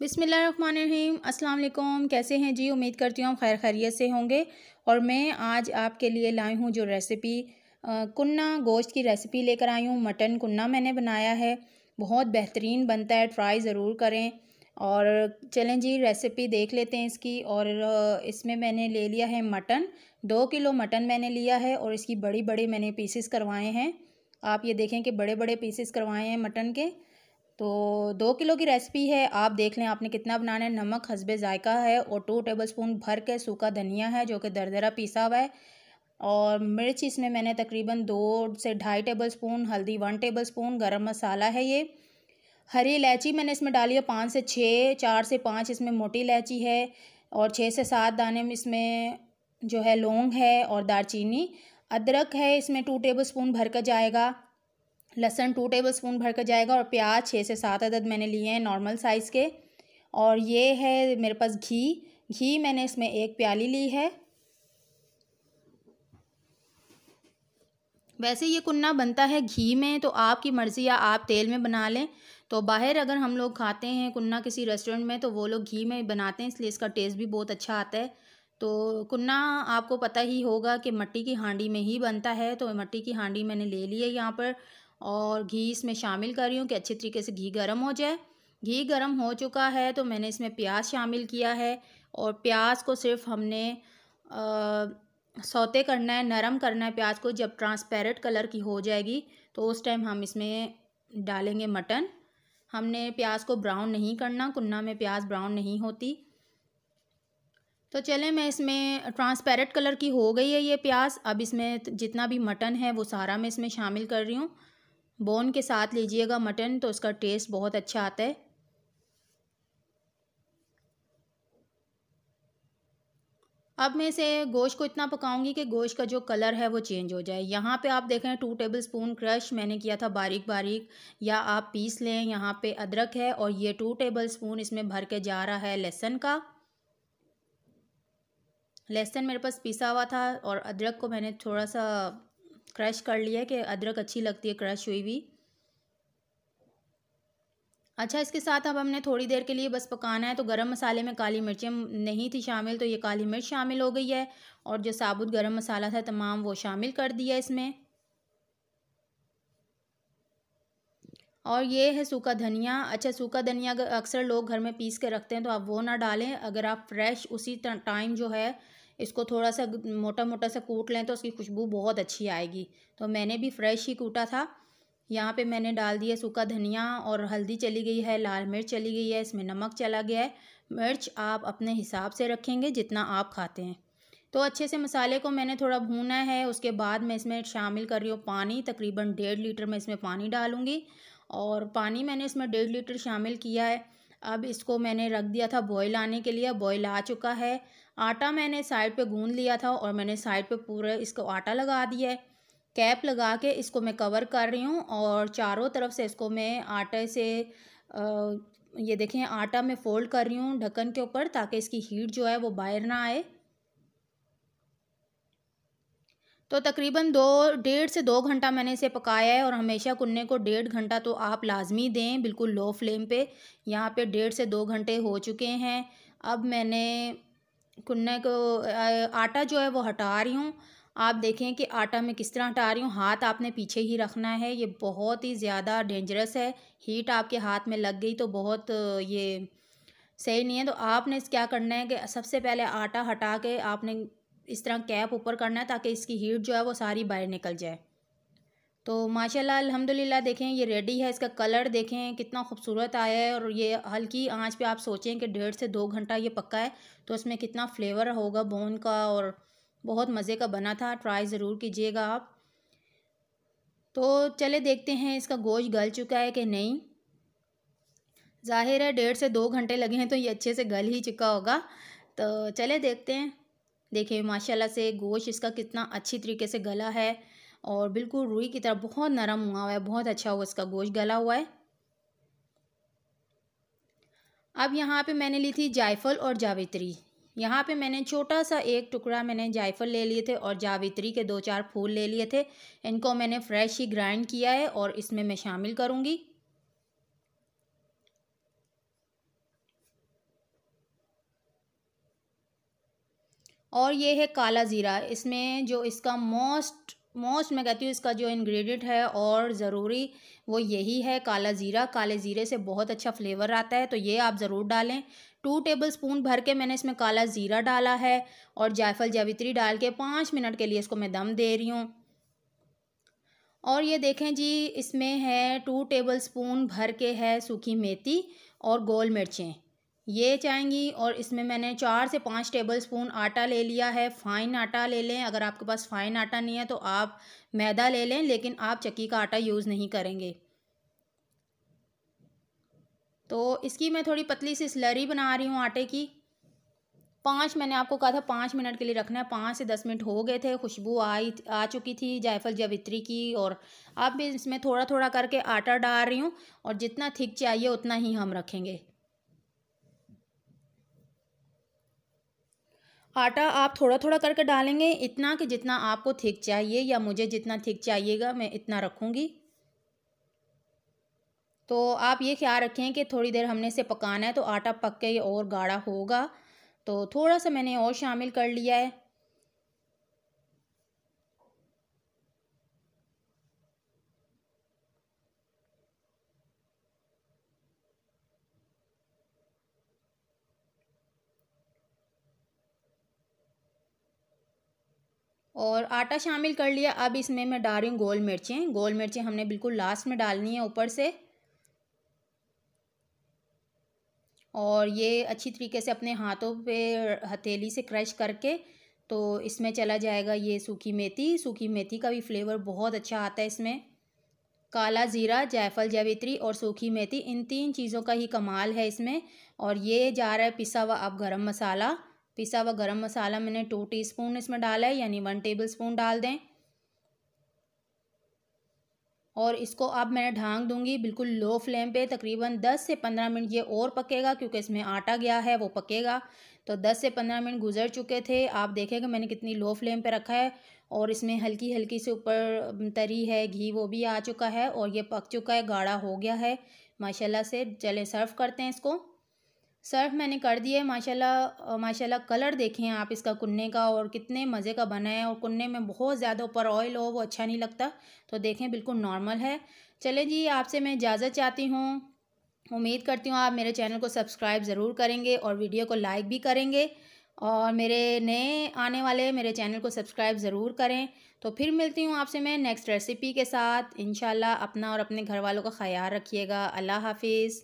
बिसमीम अस्सलाम कैसे हैं जी उम्मीद करती हूँ खैर खैरियत से होंगे और मैं आज आपके लिए लाई हूँ जो रेसिपी कुन्ना गोश्त की रेसिपी लेकर आई हूँ मटन कुन्ना मैंने बनाया है बहुत बेहतरीन बनता है ट्राई ज़रूर करें और चलें जी रेसिपी देख लेते हैं इसकी और इसमें मैंने ले लिया है मटन दो किलो मटन मैंने लिया है और इसकी बड़ी बड़ी मैंने पीसेस करवाए हैं आप ये देखें कि बड़े बड़े पीसेस करवाए हैं मटन के तो दो किलो की रेसिपी है आप देख लें आपने कितना बनाना है नमक हसबे ज़ायका है और टू टेबल स्पून भर के सूखा धनिया है जो कि दरदरा पिसा हुआ है और मिर्च इसमें मैंने तकरीबन दो से ढाई टेबल स्पून हल्दी वन टेबल स्पून गर्म मसाला है ये हरी इलायची मैंने इसमें डाली है पाँच से छः चार से पाँच इसमें मोटी इलायची है और छः से सात दाने में इसमें जो है लौंग है और दालचीनी अदरक है इसमें टू टेबल स्पून भर कर जाएगा लहसन टू टेबल स्पून भर कर जाएगा और प्याज छः से सात अदद मैंने लिए हैं नॉर्मल साइज़ के और ये है मेरे पास घी घी मैंने इसमें एक प्याली ली है वैसे ये कुन्ना बनता है घी में तो आपकी मर्ज़ी या आप तेल में बना लें तो बाहर अगर हम लोग खाते हैं कुन्ना किसी रेस्टोरेंट में तो वो लोग घी में बनाते हैं इसलिए इसका टेस्ट भी बहुत अच्छा आता है तो कुन्ना आपको पता ही होगा कि मट्टी की हांडी में ही बनता है तो मट्टी की हांडी मैंने ले ली है यहाँ पर और घी इसमें शामिल कर रही हूँ कि अच्छे तरीके से घी गर्म हो जाए घी गर्म हो चुका है तो मैंने इसमें प्याज शामिल किया है और प्याज को सिर्फ हमने आ, सौते करना है नरम करना है प्याज को जब ट्रांसपेरेंट कलर की हो जाएगी तो उस टाइम हम इसमें डालेंगे मटन हमने प्याज को ब्राउन नहीं करना कुन्ना में प्याज ब्राउन नहीं होती तो चलें मैं इसमें ट्रांसपेरेंट कलर की हो गई है ये प्याज अब इसमें जितना भी मटन है वो सारा मैं इसमें शामिल कर रही हूँ बोन के साथ लीजिएगा मटन तो उसका टेस्ट बहुत अच्छा आता है अब मैं इसे गोश्त को इतना पकाऊंगी कि गोश्त का जो कलर है वो चेंज हो जाए यहाँ पे आप देखें टू टेबल स्पून क्रश मैंने किया था बारीक बारीक या आप पीस लें यहाँ पे अदरक है और ये टू टेबल स्पून इसमें भर के जा रहा है लहसुन का लहसुन मेरे पास पीसा हुआ था और अदरक को मैंने थोड़ा सा क्रश कर लिया है कि अदरक अच्छी लगती है क्रश हुई भी अच्छा इसके साथ अब हमने थोड़ी देर के लिए बस पकाना है तो गरम मसाले में काली मिर्चें नहीं थी शामिल तो ये काली मिर्च शामिल हो गई है और जो साबुत गरम मसाला था तमाम वो शामिल कर दिया इसमें और ये है सूखा धनिया अच्छा सूखा धनिया अक्सर लोग घर में पीस के रखते हैं तो आप वो ना डालें अगर आप फ्रेश उसी टाइम जो है इसको थोड़ा सा मोटा मोटा सा कूट लें तो उसकी खुशबू बहुत अच्छी आएगी तो मैंने भी फ्रेश ही कूटा था यहाँ पे मैंने डाल दिया सूखा धनिया और हल्दी चली गई है लाल मिर्च चली गई है इसमें नमक चला गया है मिर्च आप अपने हिसाब से रखेंगे जितना आप खाते हैं तो अच्छे से मसाले को मैंने थोड़ा भूना है उसके बाद मैं इसमें शामिल कर रही हूँ पानी तकरीबन डेढ़ लीटर मैं इसमें पानी डालूँगी और पानी मैंने इसमें डेढ़ लीटर शामिल किया है अब इसको मैंने रख दिया था बॉयल आने के लिए बॉयल आ चुका है आटा मैंने साइड पे गूंद लिया था और मैंने साइड पे पूरा इसको आटा लगा दिया है कैप लगा के इसको मैं कवर कर रही हूँ और चारों तरफ से इसको मैं आटे से ये देखें आटा मैं फ़ोल्ड कर रही हूँ ढक्कन के ऊपर ताकि इसकी हीट जो है वो बाहर ना आए तो तकरीबन दो डेढ़ से दो घंटा मैंने इसे पकाया है और हमेशा कुन्ने को डेढ़ घंटा तो आप लाजमी दें बिल्कुल लो फ्लेम पे यहाँ पे डेढ़ से दो घंटे हो चुके हैं अब मैंने कुन्ने को आटा जो है वो हटा रही हूँ आप देखें कि आटा में किस तरह हटा रही हूँ हाथ आपने पीछे ही रखना है ये बहुत ही ज़्यादा डेंजरस है हीट आपके हाथ में लग गई तो बहुत ये सही नहीं है तो आपने इस क्या करना है कि सबसे पहले आटा हटा के आपने इस तरह कैप ऊपर करना है ताकि इसकी हीट जो है वो सारी बाहर निकल जाए तो माशाल्लाह अल्हम्दुलिल्लाह देखें ये रेडी है इसका कलर देखें कितना खूबसूरत आया है और ये हल्की आंच पे आप सोचें कि डेढ़ से दो घंटा ये पक्का है तो इसमें कितना फ्लेवर होगा बोन का और बहुत मज़े का बना था ट्राई ज़रूर कीजिएगा आप तो चले देखते हैं इसका गोश्त गल चुका है कि नहीं ज़ाहिर है डेढ़ से दो घंटे लगे हैं तो ये अच्छे से गल ही चुका होगा तो चले देखते हैं देखिए माशाल्लाह से गोश्त इसका कितना अच्छी तरीके से गला है और बिल्कुल रुई की तरह बहुत नरम हुआ हुआ है बहुत अच्छा हुआ इसका गोश्त गला हुआ है अब यहाँ पे मैंने ली थी जायफल और जावित्री यहाँ पे मैंने छोटा सा एक टुकड़ा मैंने जायफल ले लिए थे और जावित्री के दो चार फूल ले लिए थे इनको मैंने फ्रेश ही ग्राइंड किया है और इसमें मैं शामिल करूँगी और ये है काला ज़ीरा इसमें जो इसका मोस्ट मोस्ट मैं कहती हूँ इसका जो इंग्रेडिएंट है और ज़रूरी वो यही है काला ज़ीरा काले ज़ीरे से बहुत अच्छा फ्लेवर आता है तो ये आप ज़रूर डालें टू टेबल स्पून भर के मैंने इसमें काला ज़ीरा डाला है और जायफल जावित्री डाल के पाँच मिनट के लिए इसको मैं दम दे रही हूँ और ये देखें जी इसमें है टू टेबल स्पून भर के है सूखी मेथी और गोल मिर्चें ये चाहेंगी और इसमें मैंने चार से पाँच टेबल स्पून आटा ले लिया है फ़ाइन आटा ले लें अगर आपके पास फ़ाइन आटा नहीं है तो आप मैदा ले लें लेकिन आप चक्की का आटा यूज़ नहीं करेंगे तो इसकी मैं थोड़ी पतली सी स्लरी बना रही हूँ आटे की पाँच मैंने आपको कहा था पाँच मिनट के लिए रखना है पाँच से दस मिनट हो गए थे खुशबू आई आ चुकी थी जायफल जवित्री की और अब इसमें थोड़ा थोड़ा करके आटा डाल रही हूँ और जितना थिक चाहिए उतना ही हम रखेंगे आटा आप थोड़ा थोड़ा करके डालेंगे इतना कि जितना आपको थिक चाहिए या मुझे जितना थिक चाहिएगा मैं इतना रखूँगी तो आप ये ख्याल रखें कि थोड़ी देर हमने इसे पकाना है तो आटा पक के और गाढ़ा होगा तो थोड़ा सा मैंने और शामिल कर लिया है और आटा शामिल कर लिया अब इसमें मैं डाल रही हूँ गोल मिर्चें गोल मिर्चें हमने बिल्कुल लास्ट में डालनी है ऊपर से और ये अच्छी तरीके से अपने हाथों पे हथेली से क्रश करके तो इसमें चला जाएगा ये सूखी मेथी सूखी मेथी का भी फ्लेवर बहुत अच्छा आता है इसमें काला ज़ीरा जायफल जावित्री और सूखी मेथी इन तीन चीज़ों का ही कमाल है इसमें और ये जा रहा है पिसा हुआ अब गरम मसाला पिसा हुआ गरम मसाला मैंने टू टीस्पून इसमें डाला है यानी वन टेबल स्पून डाल दें और इसको अब मैं ढांक दूंगी बिल्कुल लो फ्लेम पे तकरीबन 10 से 15 मिनट ये और पकेगा क्योंकि इसमें आटा गया है वो पकेगा तो 10 से 15 मिनट गुजर चुके थे आप देखेंगे मैंने कितनी लो फ्लेम पे रखा है और इसमें हल्की हल्की से ऊपर तरी है घी वो भी आ चुका है और ये पक चुका है गाढ़ा हो गया है माशाल्लाह से चले सर्व करते हैं इसको सर्व मैंने कर दिया है माशाल्लाह माशाल्लाह कलर देखें आप इसका कुन्ने का और कितने मज़े का बना है और कुन्ने में बहुत ज़्यादा ऊपर ऑयल हो वो अच्छा नहीं लगता तो देखें बिल्कुल नॉर्मल है चले जी आपसे मैं इजाज़त चाहती हूँ उम्मीद करती हूँ आप मेरे चैनल को सब्सक्राइब ज़रूर करेंगे और वीडियो को लाइक भी करेंगे और मेरे नए आने वाले मेरे चैनल को सब्सक्राइब ज़रूर करें तो फिर मिलती हूँ आपसे मैं नेक्स्ट रेसिपी के साथ इन अपना और अपने घर वालों का ख्याल रखिएगा अल्लाह हाफिज़